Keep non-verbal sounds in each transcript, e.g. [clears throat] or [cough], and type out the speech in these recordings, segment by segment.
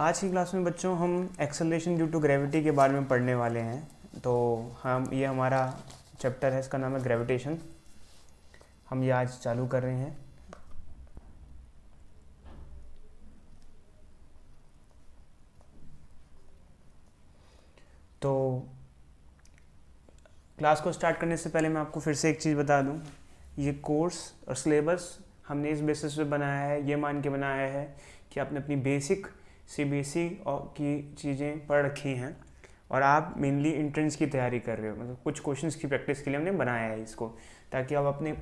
आज की क्लास में बच्चों हम एक्सेलरेशन ड्यू टू ग्रेविटी के बारे में पढ़ने वाले हैं तो हम ये हमारा चैप्टर है इसका नाम है ग्रेविटेशन हम ये आज चालू कर रहे हैं तो क्लास को स्टार्ट करने से पहले मैं आपको फिर से एक चीज़ बता दूं ये कोर्स और सिलेबस हमने इस बेसिस पे बनाया है ये मान के बनाया है कि आपने अपनी बेसिक सीबीएसई e की चीज़ें पढ़ रखी हैं और आप मेनली इंट्रेंस की तैयारी कर रहे हो मतलब कुछ क्वेश्चंस की प्रैक्टिस के लिए हमने बनाया है इसको ताकि आप अपने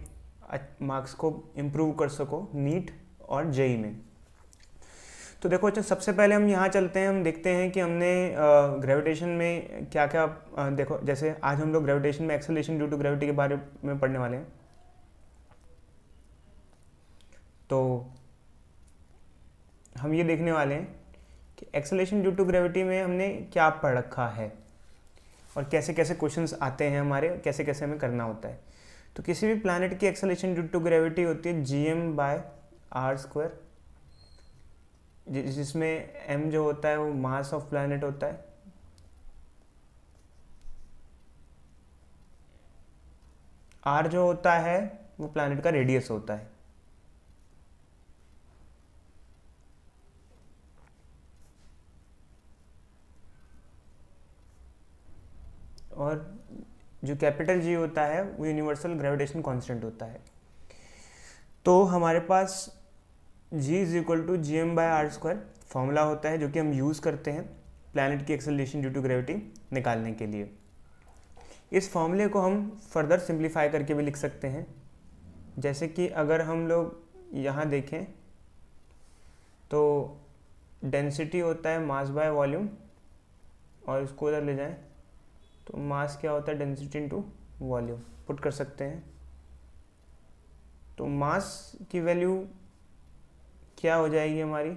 मार्क्स को इम्प्रूव कर सको नीट और जेई e में तो देखो अच्छा सबसे पहले हम यहाँ चलते हैं हम देखते हैं कि हमने ग्रेविटेशन में क्या क्या देखो जैसे आज हम लोग ग्रेविटेशन में एक्सेलेशन ड्यू टू ग्रेविटी के बारे में पढ़ने वाले हैं तो हम ये देखने वाले हैं कि एक्सेलेशन ड्यू टू ग्रेविटी में हमने क्या पढ़ रखा है और कैसे कैसे क्वेश्चंस आते हैं हमारे कैसे कैसे हमें करना होता है तो किसी भी प्लानट की एक्सेलेशन ड्यू टू ग्रेविटी होती है G M by R square जिसमें एम जो होता है वो मास ऑफ प्लानट होता है आर जो होता है वो प्लानट का रेडियस होता है और जो कैपिटल जी होता है वो यूनिवर्सल ग्रेविटेशन कांस्टेंट होता है तो हमारे पास G is equal to G M by R square formula होता है जो कि हम यूज़ करते हैं प्लानट की एक्सेलेशन ड्यू टू ग्रेविटी निकालने के लिए इस फॉर्मूले को हम फर्दर सिंप्लीफाई करके भी लिख सकते हैं जैसे कि अगर हम लोग यहाँ देखें तो डेंसिटी होता है मास बाय वॉल्यूम और इसको उधर ले जाएं तो मास क्या होता है डेंसिटी इनटू वॉल्यूम पुट कर सकते हैं तो मास की वैल्यू क्या हो जाएगी हमारी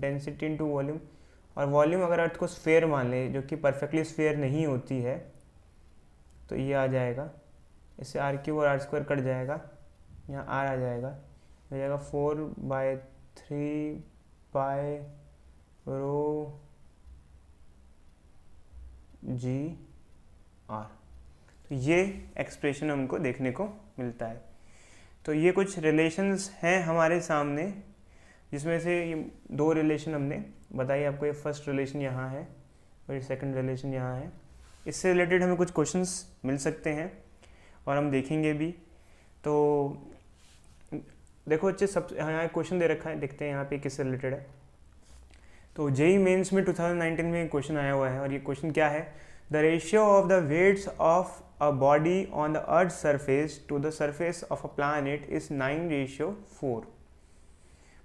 डेंसिटी इनटू वॉल्यूम और वॉल्यूम अगर अर्थ को स्फेयर मान लें जो कि परफेक्टली स्फेयर नहीं होती है तो ये आ जाएगा इससे आर क्यूब और आर स्क्वायर कट जाएगा यहाँ आर आ जाएगा हो जाएगा four by three by rho G R तो ये एक्सप्रेशन हमको देखने को मिलता है तो ये कुछ रिलेशंस हैं हमारे सामने जिसमें से ये दो रिलेशन हमने बताइए आपको ये फर्स्ट रिलेशन यहाँ है और ये सेकंड रिलेशन यहाँ है इससे रिलेटेड हमें कुछ क्वेश्चंस मिल सकते हैं और हम देखेंगे भी तो देखो अच्छे सब यहाँ क्वेश्चन दे रखा है देखते हैं यहाँ पे किससे रिलेटेड है तो जेई मेंस e में 2019 में क्वेश्चन आया हुआ है और ये क्वेश्चन क्या है the ratio of the weights of a body on the earth's surface to the surface of a planet is 9 ratio 4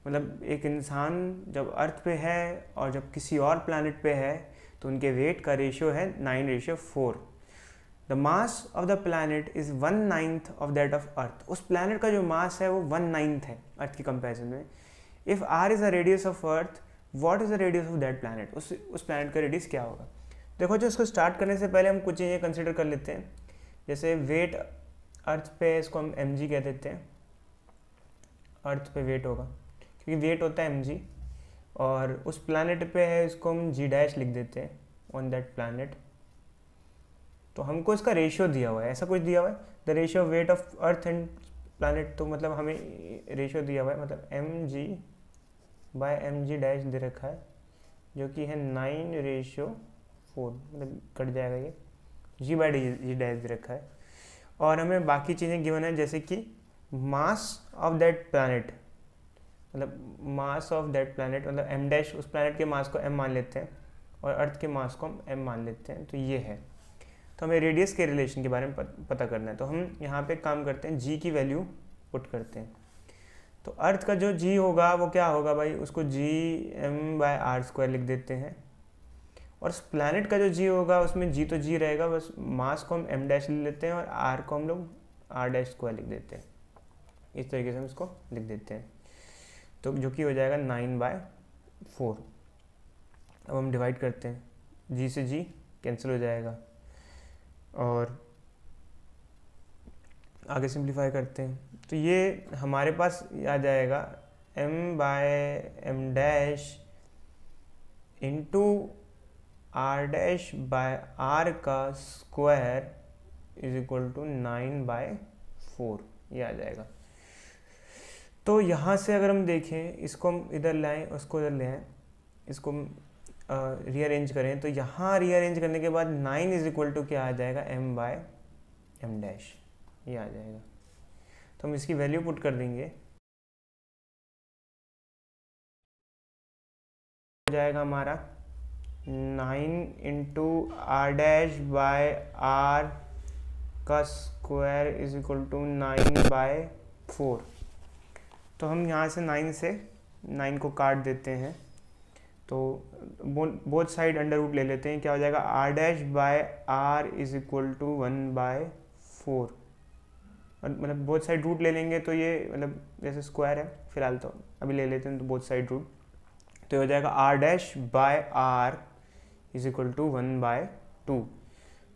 मतलब एक इंसान जब अर्थ पे है और जब किसी और प्लानट पे है तो उनके वेट का रेशियो है nine ratio four the mass of the planet is one ninth of that of earth उस प्लानट का जो मास है वो वन नाइन्थ है अर्थ की कंपेरिजन में if R is the radius of earth what is the radius of that planet उस उस प्लानट का रेडियस क्या होगा देखो जो इसको स्टार्ट करने से पहले हम कुछ चीज़ें कंसिडर कर लेते हैं जैसे वेट अर्थ पे इसको हम एम कह देते हैं अर्थ पे वेट होगा क्योंकि वेट होता है एम और उस प्लानट पे है इसको हम जी डैश लिख देते हैं ऑन दैट प्लानट तो हमको इसका रेशियो दिया हुआ है ऐसा कुछ दिया हुआ है the ratio weight of earth and planet तो मतलब हमें रेशियो दिया हुआ है मतलब M G by M G dash दे रखा है जो कि है नाइन रेशियो फोर मतलब कट जाएगा ये G by D G dash दे रखा है और हमें बाकी चीज़ें गिवन है जैसे कि मास ऑफ दैट प्लानट मतलब मास ऑफ दैट प्लानट मतलब एम डैश उस प्लानट के मास को एम मान लेते हैं और अर्थ के मास को हम एम मान लेते हैं तो ये है तो हमें रेडियस के रिलेशन के बारे में पता करना है तो हम यहाँ पे काम करते हैं जी की वैल्यू पुट करते हैं तो अर्थ का जो जी होगा वो क्या होगा भाई उसको G M by R square लिख देते हैं और उस प्लानट का जो जी होगा उसमें जी तो जी रहेगा बस मास को हम एम डैश ले लेते हैं और आर को हम लोग आर डैश स्क्वायर लिख देते हैं इस तरीके से हम इसको लिख देते हैं तो जो कि हो जाएगा नाइन बाय फोर अब हम डिवाइड करते हैं जी से जी कैंसिल हो जाएगा और आगे सिंप्लीफाई करते हैं तो ये हमारे पास आ जाएगा M by M dash into R dash by R का square is equal to nine by four ये आ जाएगा तो यहाँ से अगर हम देखें इसको हम इधर लाएं उसको इधर ले आएँ इसको रीअरेंज करें तो यहाँ रीअरेंज करने के बाद नाइन इज इक्वल टू क्या आ जाएगा एम बाय एम डैश ये आ जाएगा तो हम इसकी वैल्यू पुट कर देंगे हो जाएगा हमारा nine into R dash by R का square is equal to nine by four तो हम यहाँ से नाइन से नाइन को काट देते हैं तो बोथ साइड अंडर रूट ले लेते हैं क्या हो जाएगा R dash by are is equal to one by four मतलब बोथ साइड रूट ले लेंगे तो ये मतलब जैसे स्क्वायर है फिलहाल तो अभी ले लेते हैं तो बोथ साइड रूट तो ये हो जाएगा R dash by are is equal to one by two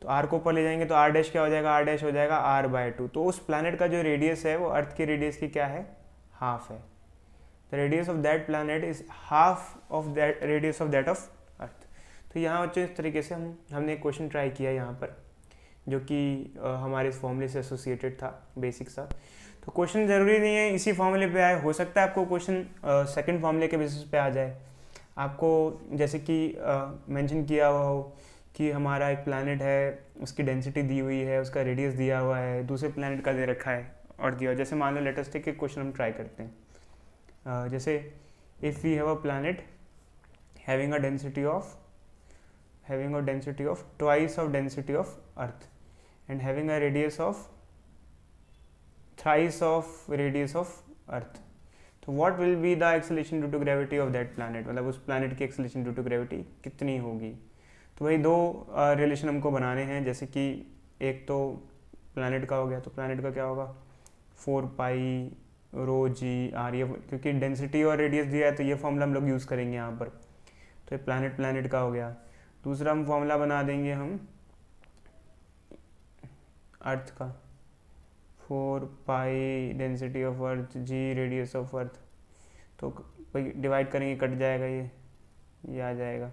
तो आर को ऊपर ले जाएंगे तो आर डैश क्या हो जाएगा आर डैश हो जाएगा आर बाय टू तो उस प्लानट का जो रेडियस है वो अर्थ के रेडियस की क्या है हाफ है the radius of that planet is half of that radius of that of earth तो यहाँ बच्चों इस तरीके से हम हमने एक क्वेश्चन ट्राई किया यहाँ पर जो कि हमारे इस फॉर्मूले से एसोसिएटेड था बेसिक सा तो क्वेश्चन ज़रूरी नहीं है इसी फॉर्मूले पे आए हो सकता है आपको क्वेश्चन सेकंड फॉर्मूले के बेसिस पे आ जाए आपको जैसे कि मेंशन किया हुआ हो कि हमारा एक प्लानट है उसकी डेंसिटी दी हुई है उसका रेडियस दिया हुआ है दूसरे प्लानट का दे रखा है और दिया जैसे मान लो लेटेस्ट एक क्वेश्चन हम ट्राई करते हैं जैसे if we have a planet having a density of having a density of twice of density of earth and having a radius of thrice of radius of earth तो what will be the acceleration due to gravity of that planet मतलब उस planet की acceleration due to gravity कितनी होगी तो वही दो relation uh, हमको बनाने हैं जैसे कि एक तो प्लानट का हो गया तो प्लानट का क्या होगा four pi row G are ये क्योंकि डेंसिटी और रेडियस दिया है तो ये फॉर्मूला हम लोग यूज़ करेंगे यहाँ पर तो ये प्लानट प्लानट का हो गया दूसरा हम फॉर्मूला बना देंगे हम अर्थ का four pi density of earth G radius of earth तो भाई डिवाइड करेंगे कट जाएगा ये ये आ जाएगा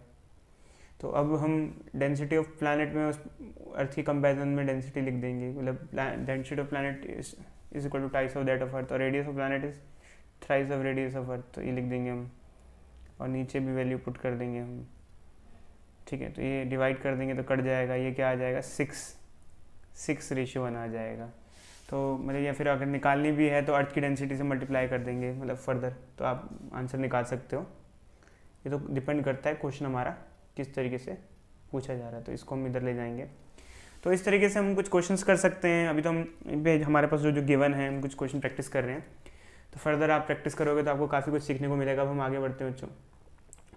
तो अब हम डेंसिटी ऑफ प्लानट में उस अर्थ की कंपेरिजन में डेंसिटी लिख देंगे मतलब density of planet is equal to twice of that of earth और radius of planet is thrice of radius of earth तो ये लिख देंगे हम और नीचे भी वैल्यू पुट कर देंगे हम ठीक है तो ये डिवाइड कर देंगे तो कट जाएगा ये क्या आ जाएगा सिक्स सिक्स रेशियो वन आ जाएगा तो मतलब या फिर अगर निकालनी भी है तो अर्थ की डेंसिटी से मल्टीप्लाई कर देंगे मतलब फर्दर तो आप आंसर निकाल सकते हो ये तो डिपेंड करता है क्वेश्चन हमारा किस तरीके से पूछा जा रहा है तो इसको हम इधर ले जाएंगे तो इस तरीके से हम कुछ क्वेश्चन कर सकते हैं अभी तो हम हमारे पास जो जो गिवन है हम कुछ क्वेश्चन प्रैक्टिस कर रहे हैं तो फर्दर आप प्रैक्टिस करोगे तो आपको काफ़ी कुछ सीखने को मिलेगा अब हम आगे बढ़ते हैं बच्चों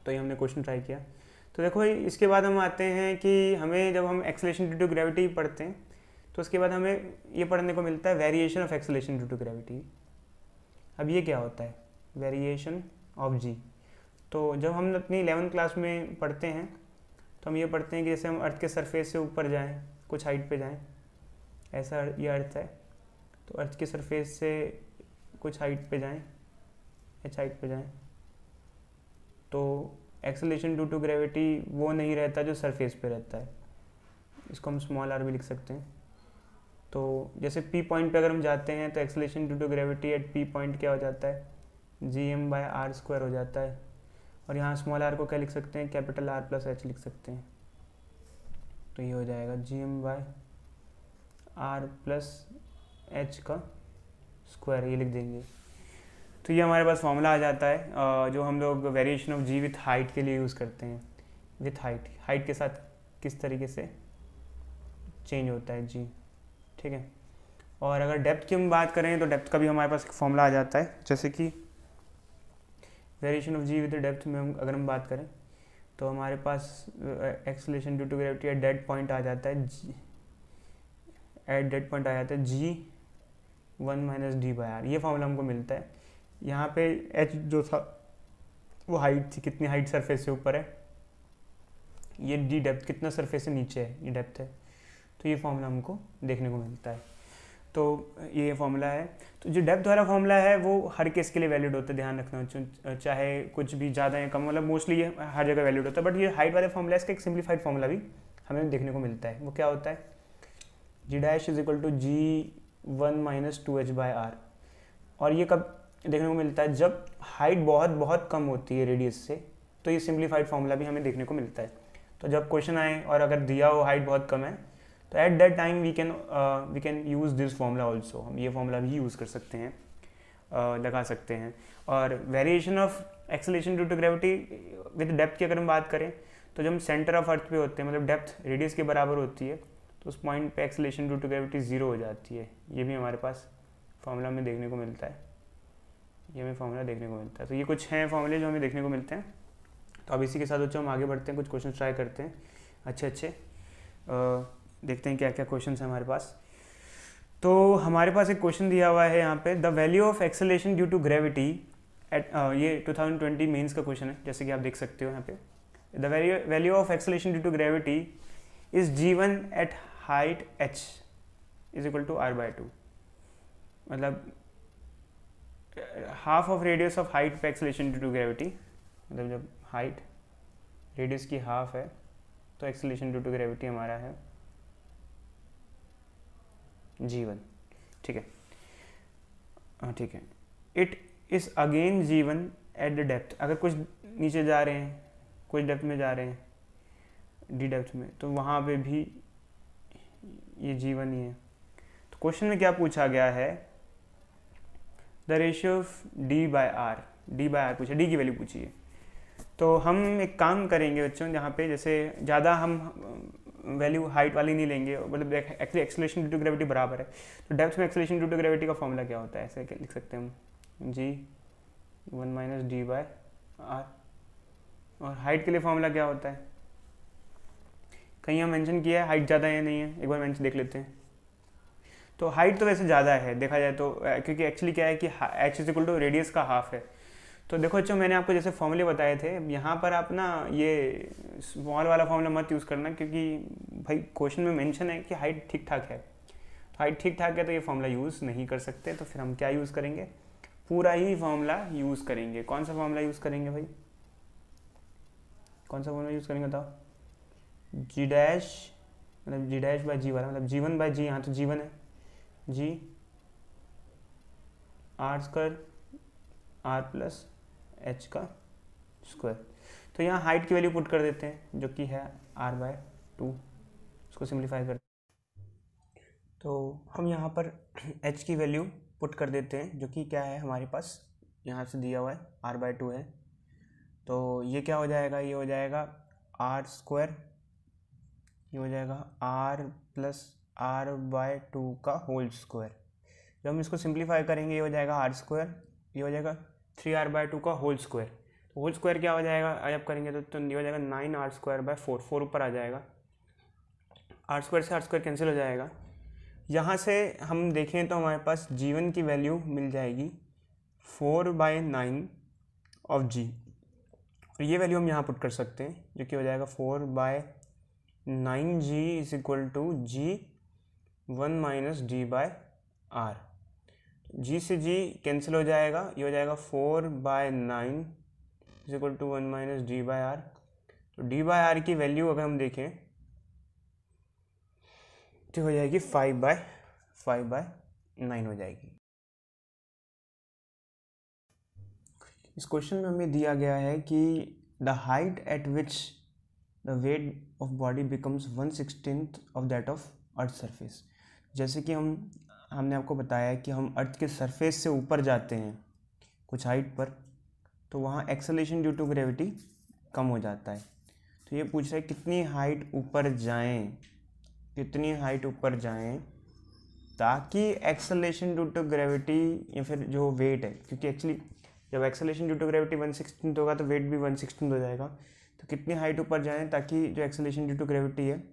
तो ये हमने क्वेश्चन ट्राई किया तो देखो इसके बाद हम आते हैं कि हमें जब हम एक्सलेशन ड्यू टू ग्रेविटी पढ़ते हैं तो उसके बाद हमें ये पढ़ने को मिलता है variation of acceleration due to gravity अब ये क्या होता है वेरिएशन ऑफ जी तो जब हम अपनी इलेवन क्लास में पढ़ते हैं तो हम ये पढ़ते हैं कि जैसे हम अर्थ के सरफेस से ऊपर जाएं कुछ हाइट पे जाएं ऐसा ये अर्थ है तो अर्थ के सरफेस से कुछ हाइट पे जाएं एच हाइट पे जाएं तो एक्सलेशन ड्यू टू ग्रेविटी वो नहीं रहता जो सरफेस पे रहता है इसको हम स्मॉल आर भी लिख सकते हैं तो जैसे पी पॉइंट पे अगर हम जाते हैं तो acceleration due to gravity at P point क्या हो जाता है G M by R square हो जाता है और यहाँ स्मॉल आर को क्या लिख सकते हैं कैपिटल आर प्लस एच लिख सकते हैं तो ये हो जाएगा G M by are plus H का स्क्वायर ये लिख देंगे तो ये हमारे पास फॉर्मूला आ जाता है जो हम लोग variation of G with height के लिए यूज़ करते हैं विथ हाइट हाइट के साथ किस तरीके से चेंज होता है जी ठीक है और अगर डेप्थ की हम बात करें तो डेप्थ का भी हमारे पास एक फॉर्मूला आ जाता है जैसे कि variation of G with depth में हम अगर हम बात करें तो हमारे पास acceleration due to gravity at dead point आ जाता है जी एट डेड पॉइंट आ जाता है जी one minus D by R ये फॉर्मूला हमको मिलता है यहाँ पे एच जो था वो हाइट थी कितनी हाइट सरफेस से ऊपर है ये डी डेप्थ कितना सरफेस से नीचे है ये डेप्थ है तो ये फॉर्मूला हमको देखने को मिलता है तो ये फॉर्मूला है तो जो डेप्थ वाला फॉर्मूला है वो हर केस के लिए वैलिड होता है ध्यान रखना चाहे कुछ भी ज़्यादा या कम मतलब मोस्टली ये हर जगह वैलिड होता है बट ये हाइट वाला फॉर्मूला इसका एक सिंप्लीफाइड फॉर्मूला भी हमें देखने को मिलता है वो क्या होता है G dash is equal to G one minus two H by are और ये कब देखने को मिलता है जब हाइट बहुत बहुत कम होती है रेडियस से तो ये सिंप्लीफाइड फॉर्मूला भी हमें देखने को मिलता है तो जब क्वेश्चन आए और अगर दिया हो हाइट बहुत कम है तो at that time we can we can use this formula also हम ये फॉर्मूला भी यूज़ कर सकते हैं uh, लगा सकते हैं और variation of acceleration due to gravity with depth की अगर हम बात करें तो जब हम सेंटर ऑफ अर्थ पे होते हैं मतलब डेप्थ रेडियस के बराबर होती है तो उस पॉइंट पे acceleration due to gravity zero हो जाती है ये भी हमारे पास फॉर्मूला में देखने को मिलता है ये हमें फॉर्मूला देखने को मिलता है तो ये कुछ हैं फॉर्मूले जो हमें देखने को मिलते हैं तो अब इसी के साथ बच्चों हम आगे बढ़ते हैं कुछ क्वेश्चन ट्राई करते हैं अच्छे अच्छे देखते हैं क्या क्या क्वेश्चन है हमारे पास तो हमारे पास एक क्वेश्चन दिया हुआ है यहाँ पे the value of acceleration due to gravity at ये 2020 मेंस का क्वेश्चन है जैसे कि आप देख सकते हो यहाँ पे the value value of acceleration due to gravity is G one at height H is equal to R by two मतलब half of radius of height पे एक्सेलेशन ड्यू टू ग्रेविटी मतलब जब हाइट रेडियस की half है तो acceleration due to gravity हमारा है जीवन ठीक है हाँ ठीक है it is again G one at the depth अगर कुछ नीचे जा रहे हैं कुछ डेप्थ में जा रहे हैं डी डेप्थ में तो वहाँ पे भी ये जीवन ही है तो क्वेश्चन में क्या पूछा गया है the ratio of D by R D by R पूछा डी की वैल्यू पूछिए तो हम एक काम करेंगे बच्चों जहाँ पे जैसे ज़्यादा हम वैल्यू हाइट वाली नहीं लेंगे मतलब actually acceleration due to gravity बराबर है तो डेप्थ में एक्सलेशन ड्यू टू ग्रेविटी का फॉर्मूला क्या होता है ऐसे लिख सकते हैं हम G one minus D by are और हाइट के लिए फॉर्मूला क्या होता है कहीं यहाँ मैंशन किया है हाइट ज़्यादा है नहीं है एक बार मैंशन देख लेते हैं तो हाइट तो वैसे ज़्यादा है देखा जाए तो क्योंकि एक्चुअली क्या है कि H is equal to radius का हाफ है तो देखो अच्छा मैंने आपको जैसे फॉर्मूले बताए थे यहाँ पर आप ना ये स्मॉल वाला फॉर्मूला मत यूज़ करना क्योंकि भाई क्वेश्चन में मेंशन है कि हाइट ठीक ठाक है तो हाइट ठीक ठाक है तो ये फॉर्मूला यूज़ नहीं कर सकते तो फिर हम क्या यूज़ करेंगे पूरा ही फॉर्मूला यूज़ करेंगे कौन सा फॉर्मूला यूज़ करेंगे भाई कौन सा फॉर्मूला यूज़ करेंगे बताओ जी डैश मतलब जी डैश बाय जी वाला मतलब जीवन बाय जी यहाँ तो जीवन है G R square R plus H का स्क्वायर तो यहाँ हाइट की वैल्यू पुट कर देते हैं जो कि है आर बाय टू उसको सिम्प्लीफाई कर तो हम यहाँ पर एच [clears throat] की वैल्यू पुट कर देते हैं जो कि क्या है हमारे पास यहाँ से दिया हुआ है आर बाय टू है तो ये क्या हो जाएगा ये हो जाएगा आर स्क्वायर ये हो जाएगा are plus R by two का होल स्क्वायर जब हम इसको सिंप्लीफाई करेंगे ये हो जाएगा आर स्क्वायर ये हो जाएगा थ्री आर बाय टू का होल स्क्वायर तो होल स्क्वायर क्या हो जाएगा आप करेंगे तो तो नहीं हो जाएगा nine R square by four four ऊपर आ जाएगा आर स्क्वायर से आर स्क्वायर कैंसिल हो जाएगा यहाँ से हम देखें तो हमारे पास जीवन की वैल्यू मिल जाएगी four by nine of G और ये वैल्यू हम यहाँ पुट कर सकते हैं जो कि हो जाएगा four by nine G is equal to G one minus D by R G से जी कैंसिल हो जाएगा ये हो जाएगा four by nine is equal to one minus D by are तो डी बाय आर की वैल्यू अगर हम देखें तो हो जाएगी five by five by nine हो जाएगी इस क्वेश्चन में हमें दिया गया है कि the height at which the weight of body becomes one sixteen of that of earth surface जैसे कि हम हमने आपको बताया कि हम अर्थ के सरफेस से ऊपर जाते हैं कुछ हाइट पर तो वहाँ एक्सेलेशन ड्यू टू ग्रेविटी कम हो जाता है तो ये पूछ रहा है कितनी हाइट ऊपर जाएं कितनी हाइट ऊपर जाएं ताकि एक्सेलेशन ड्यू टू ग्रेविटी या फिर जो वेट है क्योंकि एक्चुअली जब acceleration due to gravity one sixteen होगा तो वेट भी वन सिक्सटीन हो जाएगा तो कितनी हाइट ऊपर जाएं ताकि जो एक्सेलेशन ड्यू टू ग्रेविटी है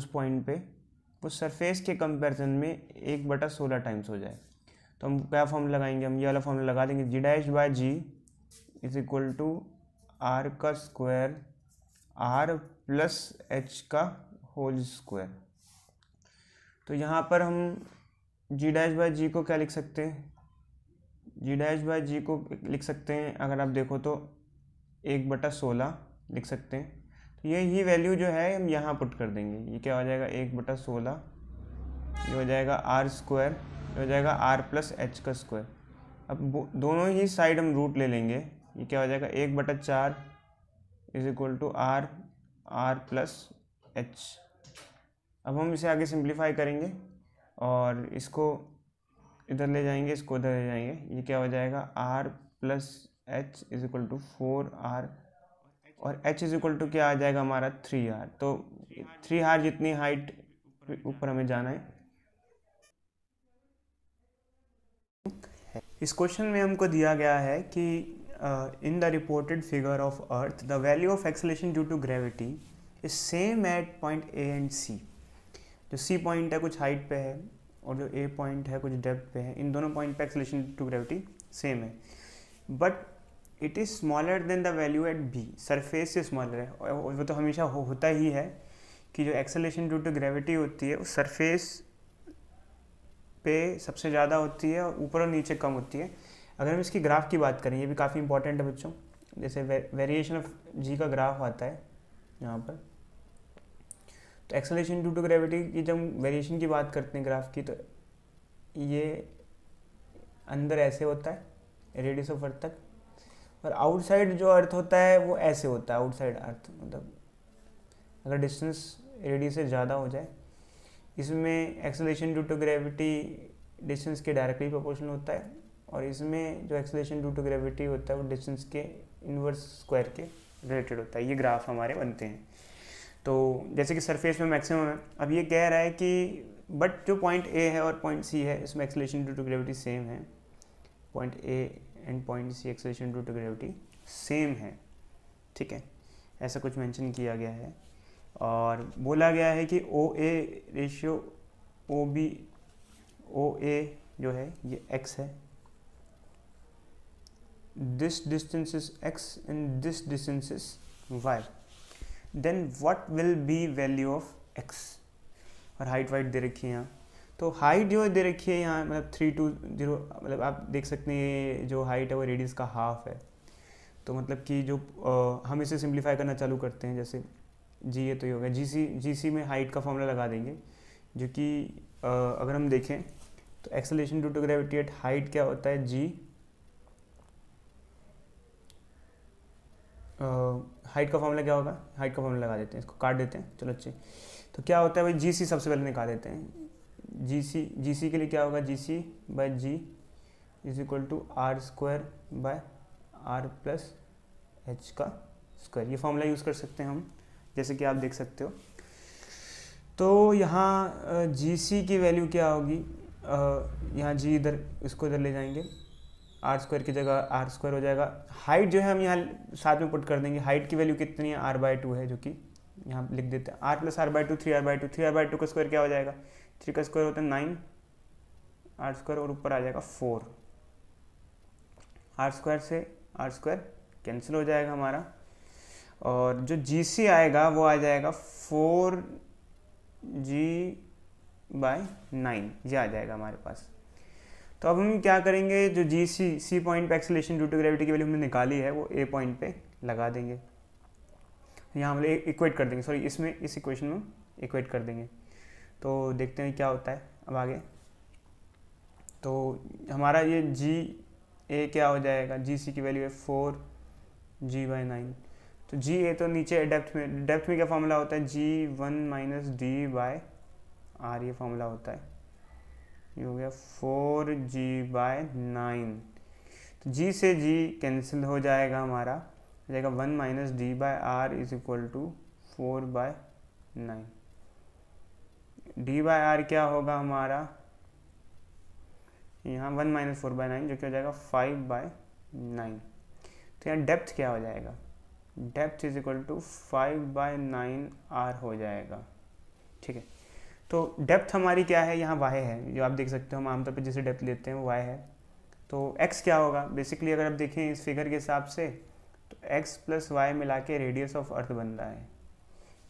उस पॉइंट पे वो सरफेस के कंपैरिजन में एक बटा सोलह टाइम्स हो जाए तो हम क्या फॉर्म लगाएंगे हम ये वाला फॉर्म लगा देंगे G dash by ji is equal to R का स्क्वायर आर प्लस एच का होल स्क्वायर तो यहाँ पर हम जी डैश बाय जी को क्या लिख सकते हैं जी डैश बाय जी को लिख सकते हैं अगर आप देखो तो एक बटा सोलह लिख सकते हैं ये ही वैल्यू जो है हम यहाँ पुट कर देंगे ये क्या हो जाएगा एक बटा सोलह ये हो जाएगा आर स्क्वायर ये हो जाएगा आर प्लस एच का स्क्वायर अब दोनों ही साइड हम रूट ले लेंगे ये क्या हो जाएगा एक बटा चार is equal to are are plus H अब हम इसे आगे सिंप्लीफाई करेंगे और इसको इधर ले जाएंगे इसको उधर ले जाएंगे ये क्या हो जाएगा are plus H is equal to four R और h इज इक्वल टू क्या आ जाएगा हमारा थ्री आर तो थ्री आर जितनी हाइट ऊपर हमें जाना है इस क्वेश्चन में हमको दिया गया है कि in the reported figure of earth the value of acceleration due to gravity is same at point A and C जो सी पॉइंट है कुछ हाइट पे है और जो ए पॉइंट है कुछ डेप्थ पे है इन दोनों पॉइंट पे एक्सलेशन टू ग्रेविटी सेम है but it is smaller than the value at B surface से स्मॉलर है वो तो हमेशा हो, होता ही है कि जो एक्सेलेशन ड्यू टू ग्रेविटी होती है वो सरफेस पे सबसे ज़्यादा होती है और ऊपर और नीचे कम होती है अगर हम इसकी ग्राफ की बात करें ये भी काफ़ी इंपॉर्टेंट है बच्चों जैसे वेरिएशन ऑफ जी का ग्राफ आता है यहाँ पर तो एक्सेलेशन ड्यू टू ग्रेविटी की जब वेरिएशन की बात करते हैं ग्राफ की तो ये अंदर ऐसे होता है रेडियस ऑफ अर्थ तक और आउटसाइड जो अर्थ होता है वो ऐसे होता है आउटसाइड अर्थ मतलब अगर डिस्टेंस रेडियस से ज़्यादा हो जाए इसमें acceleration due to gravity distance के डायरेक्टली प्रोपोर्शनल होता है और इसमें जो एक्सलेशन ड्यू टू ग्रेविटी होता है वो डिस्टेंस के इनवर्स स्क्वायर के रिलेटेड होता है ये ग्राफ हमारे बनते हैं तो जैसे कि सरफेस में मैक्सिमम है अब ये कह रहा है कि बट जो पॉइंट ए है और पॉइंट सी है इसमें acceleration due to gravity same है point A and point C acceleration due to gravity same है ठीक है ऐसा कुछ मेंशन किया गया है और बोला गया है कि ओ ए रेशियो ओ बी ओ ए जो है ये एक्स है this distance is x and this distance is y then what will be value of x और हाइट वाइट दे रखी है यहाँ तो हाइट जो है दे रखी है यहाँ मतलब थ्री टू जीरो मतलब आप देख सकते हैं जो हाइट है वो रेडियस का हाफ है तो मतलब कि जो आ, हम इसे सिंप्लीफाई करना चालू करते हैं जैसे जी ये तो ये हो गया जी सी जी सी में हाइट का फॉर्मूला लगा देंगे जो कि अगर हम देखें तो acceleration due to gravity at height क्या होता है जी हाइट का फॉर्मूला क्या होगा हाइट का फॉर्मूला लगा देते हैं इसको काट देते हैं चलो अच्छे तो क्या होता है भाई जी सी सबसे पहले निकाल देते हैं जी सी जी सी के लिए क्या होगा g c by ji is equal to r square by are plus H का स्क्वायर ये फॉर्मूला यूज़ कर सकते हैं हम जैसे कि आप देख सकते हो तो यहाँ जी सी की वैल्यू क्या होगी यहाँ जी इधर इसको इधर ले जाएंगे आर स्क्वायर की जगह आर स्क्वायर हो जाएगा हाइट जो है हम यहाँ साथ में पुट कर देंगे हाइट की वैल्यू कितनी है आर बाई टू है जो कि यहाँ लिख देते हैं r plus r by two three r by two three are by two का स्क्वायर क्या हो जाएगा थ्री का स्क्वायर होता है नाइन आर स्क्वायर और ऊपर आ जाएगा फोर आर स्क्वायर से आर स्क्वायर कैंसिल हो जाएगा हमारा और जो जी सी आएगा वो आ जाएगा फोर जी बाय नाइन ये आ जाएगा हमारे पास तो अब हम क्या करेंगे जो जी सी सी पॉइंट पे एक्सलेशन ड्यू टू ग्रेविटी की वैल्यू हमने निकाली है वो ए पॉइंट पे लगा देंगे यहाँ हम लोग इक्वेट कर देंगे सॉरी इसमें इस इक्वेशन में इक्वेट कर देंगे तो देखते हैं क्या होता है अब आगे तो हमारा ये जी ए क्या हो जाएगा जी सी की वैल्यू है फोर जी बाई नाइन तो जी ए तो नीचे डेप्थ में डेप्थ में क्या फॉर्मूला होता है जी one minus D by r ये फॉर्मूला होता है ये हो गया फोर जी बाय नाइन तो जी से जी कैंसिल हो जाएगा हमारा जाएगा one minus D by are is equal to four by nine d by r क्या होगा हमारा यहाँ one minus four by nine जो कि हो जाएगा फाइव बाई नाइन तो यहाँ डेप्थ क्या हो जाएगा depth is equal to five by nine r हो जाएगा ठीक है तो डेप्थ हमारी क्या है यहाँ वाई है जो आप देख सकते हो हम आमतौर पर जिसे डेप्थ लेते हैं वो वाई है तो एक्स क्या होगा बेसिकली अगर आप देखें इस फिगर के हिसाब से तो एक्स प्लस वाई मिला के रेडियस ऑफ अर्थ बन रहा है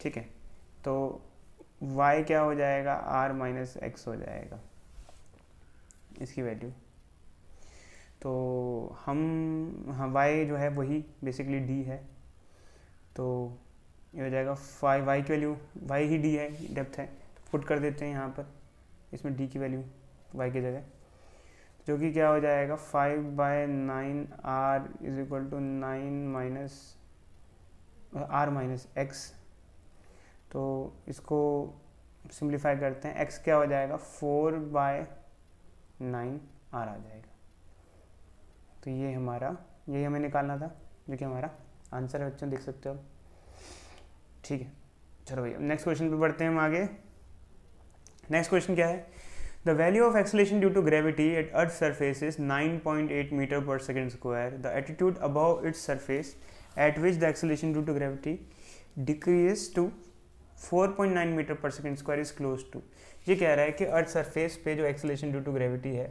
ठीक है तो वाई क्या हो जाएगा आर माइनस एक्स हो जाएगा इसकी वैल्यू तो हम हाँ वाई जो है वही बेसिकली डी है तो ये हो जाएगा फाइव वाई की वैल्यू वाई ही डी है डेप्थ है फुट कर देते हैं यहाँ पर इसमें डी की वैल्यू वाई की जगह जो कि क्या हो जाएगा five by nine r is equal to nine minus r minus x तो इसको सिंप्लीफाई करते हैं एक्स क्या हो जाएगा फोर बाय नाइन आर आ जाएगा तो ये हमारा यही हमें निकालना था जो कि हमारा आंसर है बच्चों देख सकते हो ठीक है चलो भैया नेक्स्ट क्वेश्चन पे बढ़ते हैं हम आगे नेक्स्ट क्वेश्चन क्या है the value of acceleration due to gravity at earth surface is 9.8 metre per second square the altitude above its surface at which the acceleration due to gravity decrease to 4.9 metre per second square is close to ये कह रहा है कि earth surface पे जो acceleration due to gravity है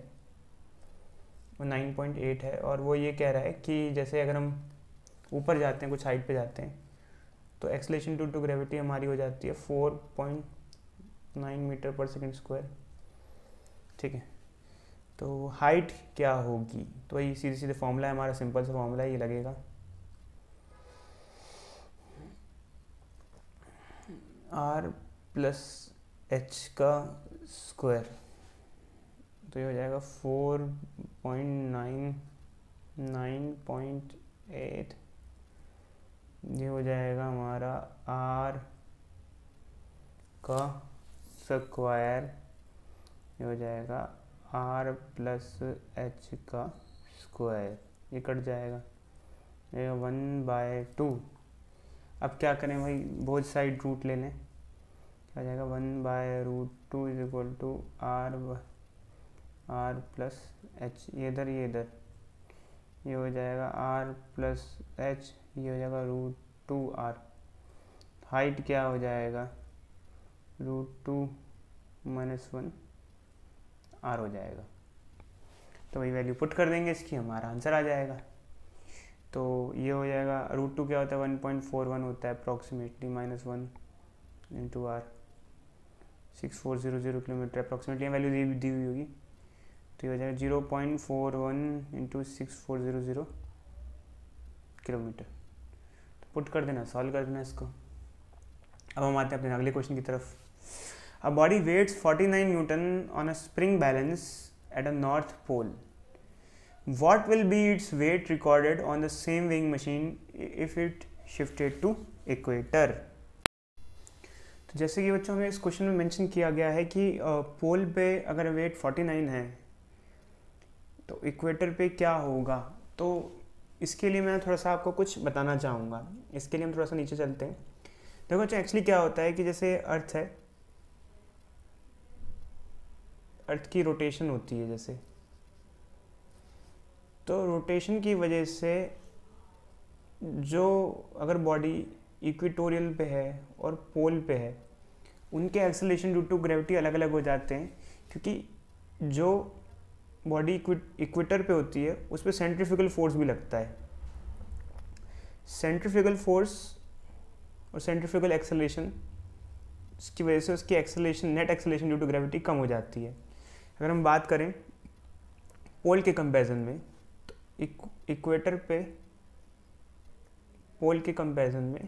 वो 9.8 है और वो ये कह रहा है कि जैसे अगर हम ऊपर जाते हैं कुछ हाइट पे जाते हैं तो एक्सलेशन ड्यू टू ग्रेविटी हमारी हो जाती है 4.9 मीटर पर सेकेंड स्क्वायर ठीक है तो हाइट क्या होगी तो ये सीधे सीधे फॉर्मूला है हमारा सिंपल सा फॉर्मूला ये लगेगा आर प्लस एच का स्क्वायर तो ये हो जाएगा four point nine nine point eight ये हो जाएगा हमारा आर का स्क्वायर ये हो जाएगा आर प्लस एच का स्क्वायर ये कट जाएगा ये वन बाय टू अब क्या करें भाई बोझ साइड रूट ले लें क्या जाएगा one by root two is equal to are are plus h ये इधर ये इधर ये हो जाएगा आर प्लस एच ये हो जाएगा रूट टू आर हाइट क्या हो जाएगा root two minus one r हो जाएगा तो वही वैल्यू पुट कर देंगे इसकी हमारा आंसर आ जाएगा तो ये हो जाएगा रूट टू क्या होता है वन पॉइंट फोर वन होता है approximately minus one into r six four zero zero kilometre approximately value दी दी हुई होगी तो ये हो जाएगा zero point four one into six four zero zero kilometre तो पुट कर देना सॉल्व कर देना इसको अब हम आते हैं अपने अगले क्वेश्चन की तरफ a body weights forty nine newton on a spring balance at a north pole what will be its weight recorded on the same weighing machine if it shifted to equator तो जैसे कि बच्चों हमें इस question में mention किया गया है कि पोल पे अगर वेट 49 है तो इक्वेटर पे क्या होगा तो इसके लिए मैं थोड़ा सा आपको कुछ बताना चाहूँगा इसके लिए हम थोड़ा सा नीचे चलते हैं देखो बच्चों एक्चुअली क्या होता है कि जैसे अर्थ है अर्थ की रोटेशन होती है जैसे रोटेशन की वजह से जो अगर बॉडी इक्वेटोरियल पे है और पोल पे है उनके एक्सलेशन ड्यू टू ग्रेविटी अलग अलग हो जाते हैं क्योंकि जो बॉडी इक्वेटर पे होती है उस पर सेंट्रिफिकल फोर्स भी लगता है सेंट्रिफिकल फोर्स और सेंट्रिफिकल एक्सलेशन इसकी वजह से उसकी acceleration net acceleration due to gravity कम हो जाती है अगर हम बात करें पोल के कंपेरिजन में इक्वेटर पे पोल के कंपैरिजन में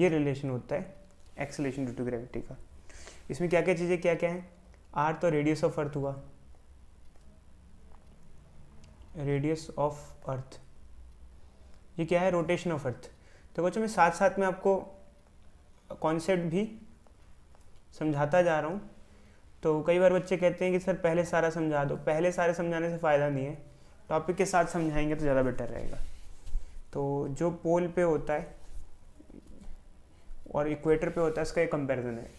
ये रिलेशन होता है एक्सलेशन ड्यू टू ग्रेविटी का इसमें क्या क्या चीज़ें क्या क्या हैं आर तो रेडियस ऑफ अर्थ हुआ रेडियस ऑफ अर्थ ये क्या है रोटेशन ऑफ अर्थ तो बच्चों मैं साथ साथ में आपको कॉन्सेप्ट भी समझाता जा रहा हूँ तो कई बार बच्चे कहते हैं कि सर पहले सारा समझा दो पहले सारे समझाने से फ़ायदा नहीं है टॉपिक के साथ समझाएंगे तो ज़्यादा बेटर रहेगा तो जो पोल पे होता है और इक्वेटर पे होता है इसका एक कंपैरिजन है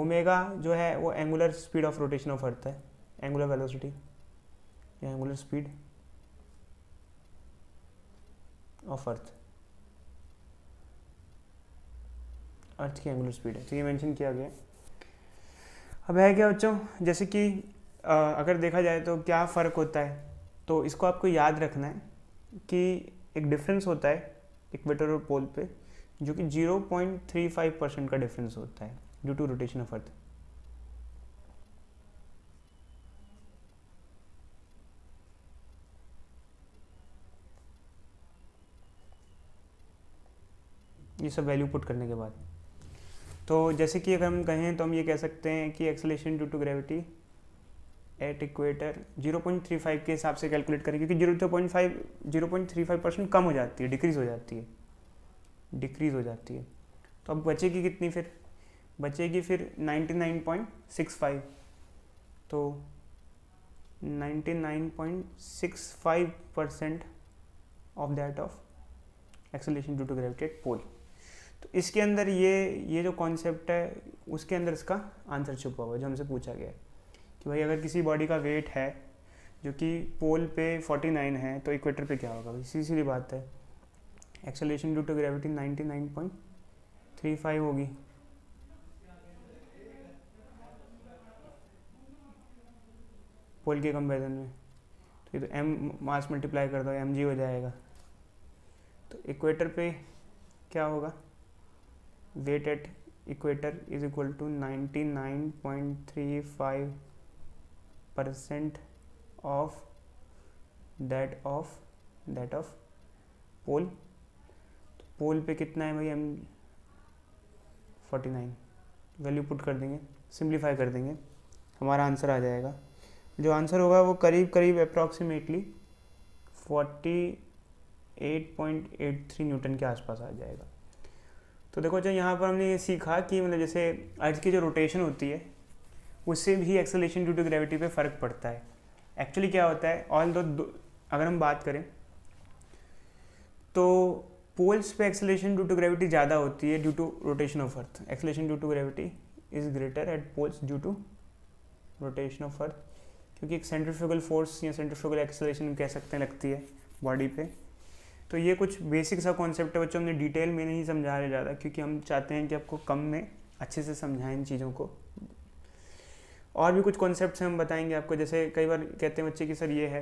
ओमेगा जो है वो angular speed of rotation of earth है एंगुलर वेलोसिटी या angular speed of earth earth की एंगुलर स्पीड है तो ये मेंशन किया गया अब है क्या बच्चों जैसे कि अगर देखा जाए तो क्या फ़र्क होता है तो इसको आपको याद रखना है कि एक डिफरेंस होता है इक्वेटर और पोल पे जो कि 0.35 परसेंट का डिफरेंस होता है due to rotation of earth ये सब वैल्यू पुट करने के बाद तो जैसे कि अगर हम कहें तो हम ये कह सकते हैं कि acceleration due to gravity at equator 0.35 के हिसाब से कैलकुलेट करें क्योंकि 0.5 0.35 परसेंट कम हो जाती है डिक्रीज़ हो जाती है डिक्रीज़ हो जाती है तो अब बचेगी कितनी फिर बचेगी फिर 99.65 तो 99.65 percent of that of acceleration due to gravity at pole तो इसके अंदर ये ये जो कॉन्सेप्ट है उसके अंदर इसका आंसर छुपा हुआ है जो हमसे पूछा गया है कि भाई अगर किसी बॉडी का वेट है जो कि पोल पे 49 है तो इक्वेटर पे क्या होगा भाई सीधी सीधी बात है एक्सेलेशन ड्यू टू ग्रेविटी 99.35 होगी पोल के कंपेरिजन में तो ये तो एम मास मल्टीप्लाई कर दो एम जी हो जाएगा तो इक्वेटर पे क्या होगा weight at equator is equal to ninety nine point three five percent of that of that of pole तो पोल पे कितना है भाई m forty nine value put कर देंगे सिंप्लीफाई कर देंगे हमारा आंसर आ जाएगा जो आंसर होगा वो करीब करीब approximately forty eight point eight three newton के आसपास आ जाएगा तो देखो जो यहाँ पर हमने ये सीखा कि मतलब जैसे अर्थ की जो रोटेशन होती है उससे भी एक्सेलेशन ड्यू टू ग्रेविटी पे फ़र्क पड़ता है एक्चुअली क्या होता है ऑल दो अगर हम बात करें तो पोल्स पे एक्सेलेशन ड्यू टू ग्रेविटी ज़्यादा होती है due to rotation of earth acceleration due to gravity is greater at poles due to rotation of earth क्योंकि एक सेंट्रिफ्यूगल फोर्स या सेंट्रिफ्यूगल एक्सेलेशन कह सकते हैं लगती है बॉडी पे तो ये कुछ बेसिक सा कॉन्सेप्ट है बच्चों हमने डिटेल में नहीं समझा रहे ज़्यादा क्योंकि हम चाहते हैं कि आपको कम में अच्छे से समझाएं इन चीज़ों को और भी कुछ कॉन्सेप्ट हम बताएंगे आपको जैसे कई बार कहते हैं बच्चे कि सर ये है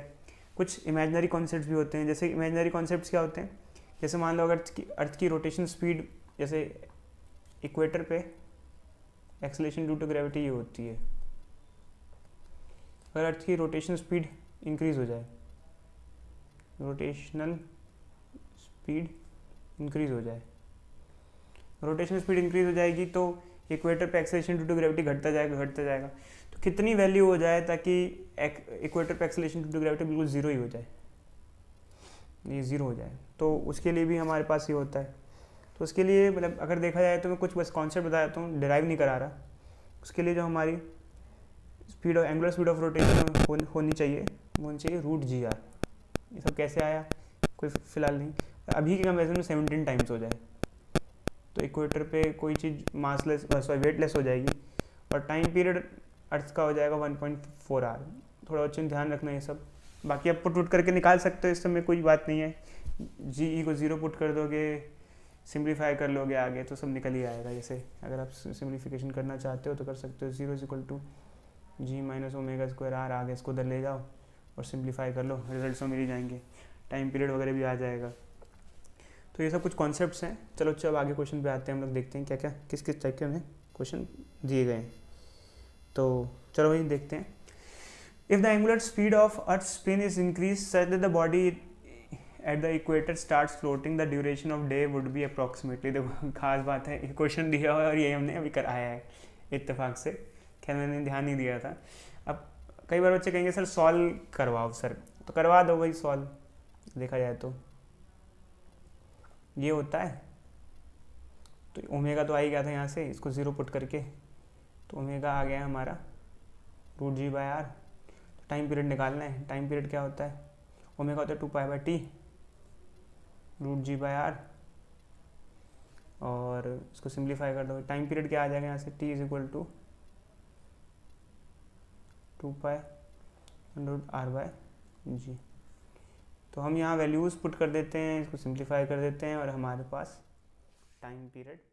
कुछ इमेजनरी कॉन्सेप्ट भी होते हैं जैसे इमेजनरी कॉन्सेप्ट क्या होते हैं जैसे मान लो अगर अर्थ की अर्थ की रोटेशन स्पीड जैसे इक्वेटर पे एक्सलेशन ड्यू टू ग्रेविटी ये होती है अगर अर्थ की रोटेशन स्पीड इंक्रीज हो जाए रोटेशनल स्पीड इंक्रीज हो जाए रोटेशनल स्पीड इंक्रीज हो जाएगी तो इक्वेटर पे एक्सलेशन ड्यू टू ग्रेविटी घटता जाएगा घटता जाएगा कितनी वैल्यू हो जाए ताकि इक्वेटर पर एक्सलेशन की टू ग्रेविटी बिल्कुल ज़ीरो ही हो जाए ये ज़ीरो हो जाए तो उसके लिए भी हमारे पास ये होता है तो उसके लिए मतलब अगर देखा जाए तो मैं कुछ बस कॉन्सेप्ट बता देता हूँ डिराइव नहीं करा रहा उसके लिए जो हमारी speed of angular speed of rotation होनी चाहिए वो होनी चाहिए रूट जी आर ये सब कैसे आया कोई फिलहाल नहीं अभी के कंपेरिजन में सेवनटीन टाइम्स हो जाए तो इक्वेटर पे कोई चीज़ मासलेस सॉरी वेटलेस हो जाएगी और टाइम पीरियड अर्थ का हो जाएगा वन पॉइंट फोर आर थोड़ा उचित ध्यान रखना ये सब बाकी आप पुट पुट करके निकाल सकते हो इस समय कोई बात नहीं है जी ई e को ज़ीरो पुट कर दोगे सिम्प्लीफाई कर लोगे आगे तो सब निकल ही आएगा जैसे अगर आप सिम्प्लीफिकेशन करना चाहते हो तो कर सकते हो zero is equal to g minus omega square r आगे इसको उधर ले जाओ और सिम्प्लीफाई कर लो रिजल्ट तो मिल ही जाएंगे टाइम पीरियड वगैरह भी आ जाएगा तो ये सब कुछ कॉन्सेप्ट्स हैं चलो चलो आगे क्वेश्चन पे आते हैं हम लोग देखते हैं क्या क्या किस किस टाइप के हमें क्वेश्चन दिए गए हैं तो चलो वही देखते हैं if the angular speed of earth spin is increase such the body at the equator start floating the duration of day would be approximately देखो खास बात है क्वेश्चन दिया हुआ है और ये हमने अभी कराया है इतफाक से खैर मैंने ध्यान नहीं दिया था अब कई बार बच्चे कहेंगे सर सॉल्व करवाओ सर तो करवा दो भाई सॉल्व देखा जाए तो ये होता है तो ओमेगा तो आ ही गया था यहाँ से इसको ज़ीरो पुट करके तो ओमेगा आ गया हमारा रूट जी बाय आर तो टाइम पीरियड निकालना है टाइम पीरियड क्या होता है ओमेगा होता है two pi by t root g by are और इसको सिंप्लीफाई कर दो टाइम पीरियड क्या आ जाएगा यहाँ से t is equal to two pi root r by g तो हम यहाँ वैल्यूज़ पुट कर देते हैं इसको सिंप्लीफाई कर देते हैं और हमारे पास टाइम पीरियड